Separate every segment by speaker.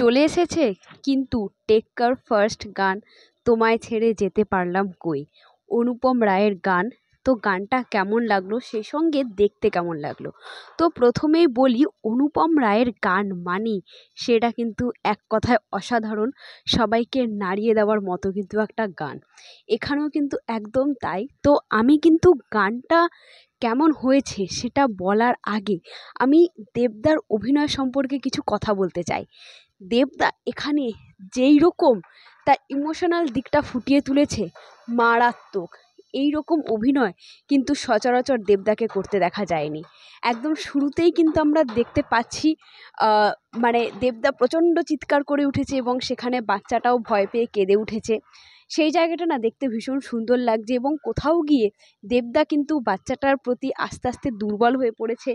Speaker 1: চলে এসেছে কিন্তু টেক্কার ফার্স্ট গান তোমায় ছেড়ে যেতে পারলাম কই অনুপম রায়ের গান তো গানটা কেমন লাগলো সেই সঙ্গে দেখতে কেমন লাগলো তো প্রথমেই বলি অনুপম রায়ের গান মানি সেটা কিন্তু এক কথায় অসাধারণ সবাইকে নাড়িয়ে দেওয়ার মতো কিন্তু একটা গান এখানেও কিন্তু একদম তাই তো আমি কিন্তু গানটা কেমন হয়েছে সেটা বলার আগে আমি দেবদার অভিনয় সম্পর্কে কিছু কথা বলতে চাই দেবদা এখানে যেই রকম তার ইমোশনাল দিকটা ফুটিয়ে তুলেছে মারাত্মক এই রকম অভিনয় কিন্তু সচরাচর দেবদাকে করতে দেখা যায়নি একদম শুরুতেই কিন্তু আমরা দেখতে পাচ্ছি মানে দেবদা প্রচণ্ড চিৎকার করে উঠেছে এবং সেখানে বাচ্চাটাও ভয় পেয়ে কেঁদে উঠেছে সেই জায়গাটা না দেখতে ভীষণ সুন্দর লাগছে এবং কোথাও গিয়ে দেবদা কিন্তু বাচ্চাটার প্রতি আস্তে আস্তে দুর্বল হয়ে পড়েছে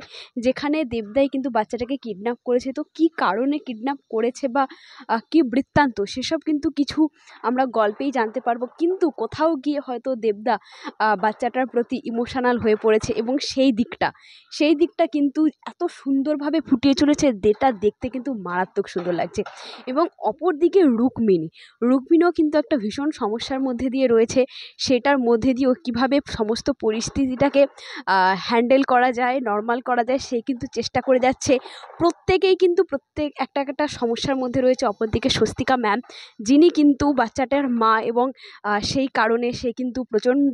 Speaker 1: যেখানে দেবদাই কিন্তু বাচ্চাটাকে কিডন্যাপ করেছে তো কি কারণে কিডন্যাপ করেছে বা কি বৃত্তান্ত সেসব কিন্তু কিছু আমরা গল্পেই জানতে পারবো কিন্তু কোথাও গিয়ে হয়তো দেবদা বাচ্চাটার প্রতি ইমোশনাল হয়ে পড়েছে এবং সেই দিকটা সেই দিকটা কিন্তু এত সুন্দরভাবে ফুটিয়ে চলেছে যেটা দেখতে কিন্তু মারাত্মক সুন্দর লাগছে এবং অপর দিকে রুক্মিণী রুক্মিণীও কিন্তু একটা ভীষণ সমস্যার মধ্যে দিয়ে রয়েছে সেটার মধ্যে দিয়েও কীভাবে সমস্ত পরিস্থিতিটাকে হ্যান্ডেল করা যায় নর্মাল করা যায় সে কিন্তু চেষ্টা করে যাচ্ছে প্রত্যেকেই কিন্তু প্রত্যেক একটা একটা সমস্যার মধ্যে রয়েছে অপরদিকে স্বস্তিকা ম্যাম যিনি কিন্তু বাচ্চাটার মা এবং সেই কারণে সে কিন্তু প্রচণ্ড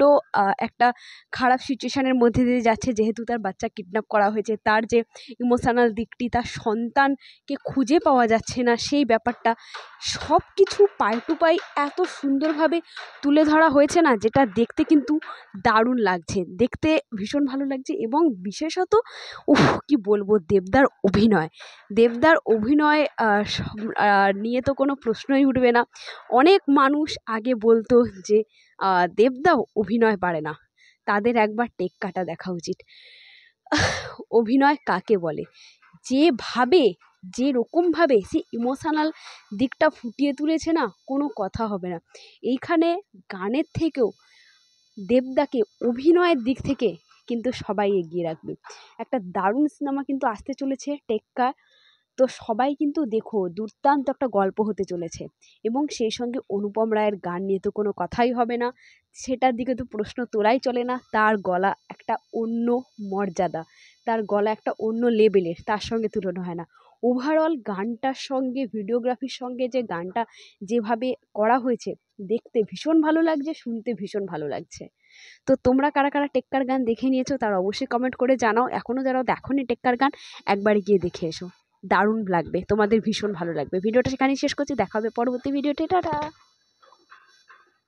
Speaker 1: একটা খারাপ সিচুয়েশানের মধ্যে দিয়ে যাচ্ছে যেহেতু তার বাচ্চা কিডন্যাপ করা হয়েছে তার যে ইমোশনাল দিকটি তার সন্তানকে খুঁজে পাওয়া যাচ্ছে না সেই ব্যাপারটা সব কিছু পাই টু পাই এত সুন্দর সুন্দরভাবে তুলে ধরা হয়েছে না যেটা দেখতে কিন্তু দারুণ লাগছে দেখতে ভীষণ ভালো লাগছে এবং বিশেষত উফ কি বলবো দেবদার অভিনয় দেবদার অভিনয় নিয়ে তো কোনো প্রশ্নই উঠবে না অনেক মানুষ আগে বলতো যে দেবদা অভিনয় পারে না তাদের একবার টেক্কাটা দেখা উচিত অভিনয় কাকে বলে যেভাবে যেরকমভাবে সে ইমোশানাল দিকটা ফুটিয়ে তুলেছে না কোনো কথা হবে না এইখানে গানের থেকেও দেবদাকে অভিনয়ের দিক থেকে কিন্তু সবাই এগিয়ে রাখবে একটা দারুণ সিনেমা কিন্তু আসতে চলেছে টেক্কা তো সবাই কিন্তু দেখো দুর্দান্ত একটা গল্প হতে চলেছে এবং সেই সঙ্গে অনুপম রায়ের গান নিয়ে তো কোনো কথাই হবে না সেটার দিকে তো প্রশ্ন তোলাই চলে না তার গলা একটা অন্য মর্যাদা তার গলা একটা অন্য লেভেলের তার সঙ্গে তুলনা হয় না ওভারঅল গানটার সঙ্গে ভিডিওগ্রাফির সঙ্গে যে গানটা যেভাবে করা হয়েছে দেখতে ভীষণ ভালো লাগছে শুনতে ভীষণ ভালো লাগছে তো তোমরা কারা কারা টেক্কার গান দেখে নিয়েছো তার অবশ্যই কমেন্ট করে জানাও এখনও যারা নি টেক্কার গান একবার গিয়ে দেখে এসো দারুণ লাগবে তোমাদের ভীষণ ভালো লাগবে ভিডিওটা সেখানেই শেষ করছি দেখা হবে পরবর্তী ভিডিওটি টাটা